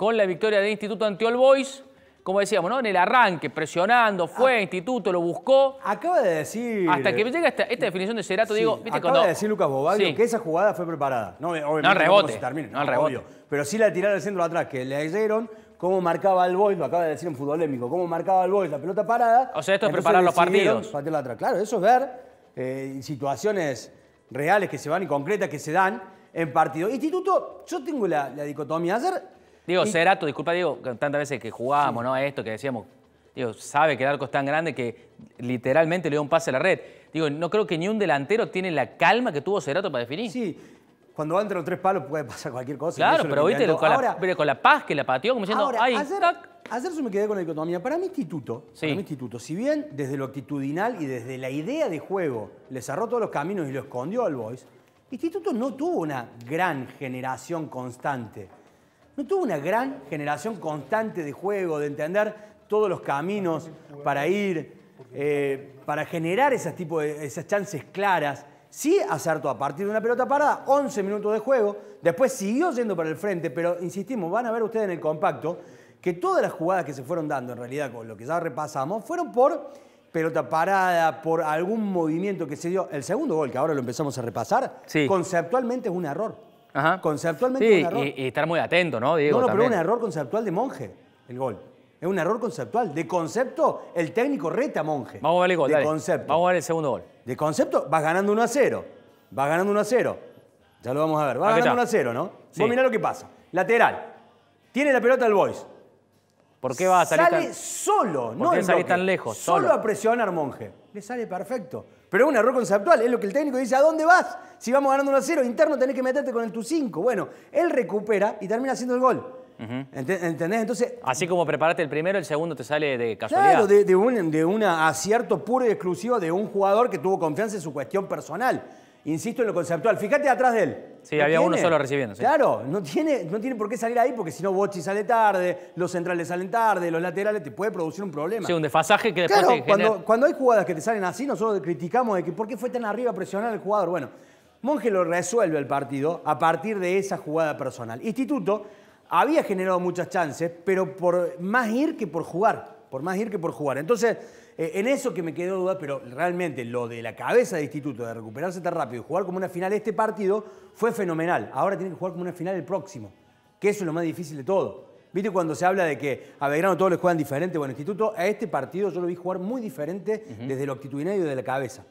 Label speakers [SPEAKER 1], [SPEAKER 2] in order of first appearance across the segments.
[SPEAKER 1] con la victoria de Instituto ante All Boys. Como decíamos, ¿no? En el arranque, presionando, fue, a... Ah. Instituto, lo buscó. Acaba de decir. Hasta que llega esta, definición de Cerato, digo, ¿viste Acaba de decir
[SPEAKER 2] Lucas Bobaglio que esa jugada fue preparada. No, obviamente, no rebote. no, rebote. Pero sí la tiraron al centro de atrás, que le dieron cómo marcaba el Boys, lo acaba de decir un futbolémico, cómo marcaba el la pelota parada. O
[SPEAKER 1] sea, esto es preparar los partidos.
[SPEAKER 2] atrás. Claro, eso es ver eh, situaciones reales que se van y concretas que se dan en partido. Instituto, yo tengo la, la dicotomía. Ayer
[SPEAKER 1] Digo, Cerato, disculpa, digo, tantas veces que jugábamos, ¿no? esto, que decíamos, digo, sabe que el arco es tan grande que literalmente le dio un pase a la red. Digo, no creo que ni un delantero tiene la calma que tuvo Cerato para definir. Sí,
[SPEAKER 2] cuando va entre los tres palos puede pasar cualquier cosa. Claro, pero viste con, ahora,
[SPEAKER 1] la, con la paz que la pateó, como diciendo, ahora, ayer,
[SPEAKER 2] ayer, me quedé con la dicotomía. Para mi instituto, instituto, si bien desde lo actitudinal y desde la idea de juego le cerró todos los caminos y lo escondió al Boys, Instituto no tuvo una gran generación constante no tuvo una gran generación constante de juego, de entender todos los caminos para ir, eh, para generar esas, tipo de, esas chances claras. Sí acertó a partir de una pelota parada, 11 minutos de juego, después siguió yendo para el frente, pero insistimos, van a ver ustedes en el compacto que todas las jugadas que se fueron dando, en realidad con lo que ya repasamos, fueron por pelota parada, por algún movimiento que se dio. El segundo gol, que ahora lo empezamos a repasar, conceptualmente es un error. Ajá. Conceptualmente sí, un error. Y, estar muy atento, ¿no? Diego, no, no, pero pero un error conceptual de Monje, el gol. Es un error conceptual. De concepto, el técnico reta a Monje. Vamos a ver el gol, De concepto. Vamos a ver el segundo gol. De concepto, vas ganando 1 a 0. Vas ganando 1 a 0. Ya lo vamos a ver. Va ganando 1 a 0, ¿no? Vos mirá lo que pasa. Lateral. Tiene la pelota el Boys. ¿Por qué va a salir Sale solo, no qué en sale tan lejos? Solo. solo a presionar, Monje. Le sale perfecto. Pero es un error conceptual, es lo que el técnico dice, ¿a dónde vas? Si vamos ganando 1 a 0, interno tenés que meterte con el tu 5. Bueno, él recupera y termina haciendo el gol.
[SPEAKER 1] ¿Entendés? Entonces. Así como preparaste el primero, el segundo te sale de casualidad. Claro,
[SPEAKER 2] de, un de acierto puro y exclusivo de un jugador que tuvo confianza en su cuestión personal insisto en lo conceptual. Fíjate atrás de él. Sí, había uno solo recibiendo. Claro, no tiene, no tiene por qué salir ahí porque si no Bochi sale tarde, los centrales salen tarde, los laterales te puede producir un problema. Sí, un desfasaje que después cuando, hay jugadas que te salen así, nosotros criticamos de que por qué fue tan arriba a presionar al jugador. Bueno, Monge lo resuelve el partido a partir de esa jugada personal. Instituto había generado muchas chances, pero por más ir que por jugar. Por más ir que por jugar. Entonces, eh, en eso que me quedó duda, pero realmente lo de la cabeza de Instituto, de recuperarse tan rápido y jugar como una final este partido, fue fenomenal. Ahora tiene que jugar como una final el próximo, que eso es lo más difícil de todo. ¿Viste cuando se habla de que a Belgrano todos les juegan diferente? Bueno, Instituto, a este partido yo lo vi jugar muy diferente desde lo actitudinario y desde la cabeza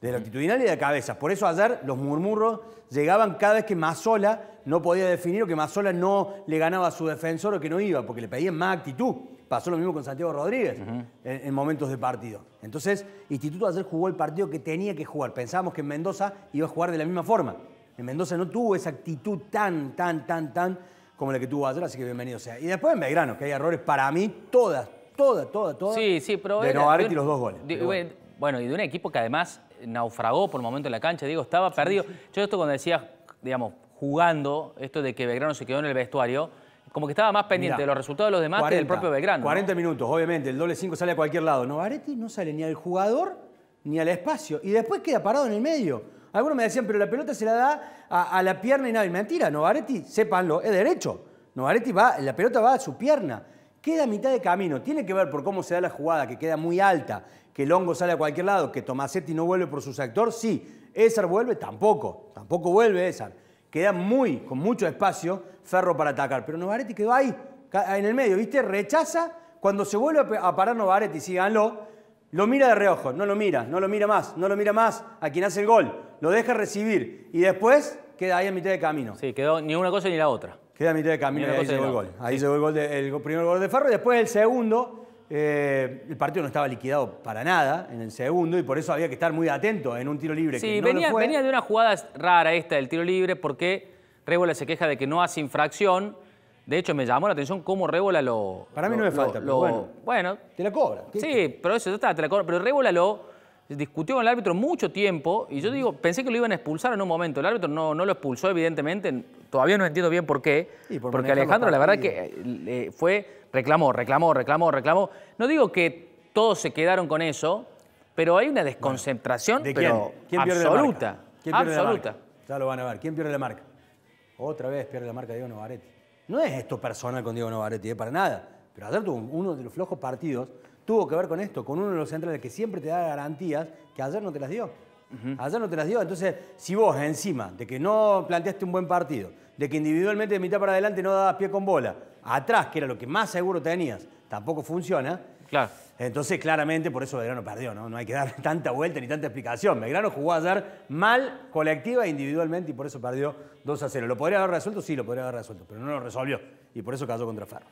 [SPEAKER 2] de la mm. actitudinal y de cabezas. cabeza. Por eso ayer los murmurros llegaban cada vez que Mazola no podía definir o que Mazola no le ganaba a su defensor o que no iba, porque le pedían más actitud. Pasó lo mismo con Santiago Rodríguez en, momentos de partido. Entonces, Instituto ayer jugó el partido que tenía que jugar. Pensábamos que en Mendoza iba a jugar de la misma forma. En Mendoza no tuvo esa actitud tan, tan, tan, tan como la que tuvo ayer, así que bienvenido sea. Y después en Belgrano, que hay errores para mí, todas, todas, todas, todas.
[SPEAKER 1] Sí, sí, pero... De los dos goles. bueno, y de un equipo que además naufragó por un momento en la cancha, digo, estaba perdido. Yo esto cuando decía, digamos, jugando, esto de que Belgrano se quedó en el vestuario, como que estaba más pendiente de los resultados de los demás que del propio Belgrano. 40
[SPEAKER 2] minutos, obviamente, el doble 5 sale a cualquier lado. Novaretti no sale ni al jugador ni al espacio y después queda parado en el medio. Algunos me decían, pero la pelota se la da a, la pierna y nada. Y mentira, Novaretti, sépanlo, es derecho. Novaretti va, la pelota va a su pierna queda a mitad de camino. Tiene que ver por cómo se da la jugada, que queda muy alta, que el hongo sale a cualquier lado, que Tomasetti no vuelve por su sector, sí. Ezar vuelve, tampoco. Tampoco vuelve esa Queda muy, con mucho espacio, Ferro para atacar. Pero Novaretti quedó ahí, en el medio, ¿viste? Rechaza. Cuando se vuelve a parar Novaretti, síganlo, lo mira de reojo, no lo mira, no lo mira más, no lo mira más a quien hace el gol. Lo deja recibir y después queda ahí a mitad de camino. Sí, quedó ni una cosa ni la otra. Queda a mitad de camino, llegó el gol. Ahí llegó el, gol primer gol de Ferro y después el segundo. Eh, el partido no estaba liquidado para nada en el segundo y por eso había que estar muy atento en un tiro libre. que no venía, lo fue. venía
[SPEAKER 1] de una jugada rara esta del tiro libre porque Rébola se queja de que no hace infracción. De hecho, me llamó la atención cómo Rébola lo. Para mí no me falta, pero bueno.
[SPEAKER 2] Bueno. Te la cobra.
[SPEAKER 1] Sí, pero eso está, te la cobra. Pero Rébola lo discutió con el árbitro mucho tiempo y yo digo, pensé que lo iban a expulsar en un momento. El árbitro no, no lo expulsó, evidentemente. Todavía no entiendo bien por qué. porque Alejandro, la verdad que eh, fue, reclamó, reclamó, reclamó, reclamó. No digo que todos se quedaron con eso, pero hay una desconcentración absoluta. Ya
[SPEAKER 2] lo van a ver. ¿Quién pierde la marca? Otra vez pierde la marca Diego Novaretti. No es esto personal con Diego Novaretti, es eh, para nada. Pero ayer uno de los flojos partidos tuvo que ver con esto, con uno de los centrales que siempre te da garantías que ayer no te las dio. Ayer no te las dio. Entonces, si vos encima de que no planteaste un buen partido, de que individualmente de mitad para adelante no dabas pie con bola, atrás, que era lo que más seguro tenías, tampoco funciona. Claro. Entonces, claramente, por eso Belgrano perdió, ¿no? No hay que dar tanta vuelta ni tanta explicación. Belgrano jugó ayer mal, colectiva e individualmente, y por eso perdió 2 a 0. ¿Lo podría haber resuelto? Sí, lo podría haber resuelto, pero no lo resolvió. Y por eso cayó contra Ferro.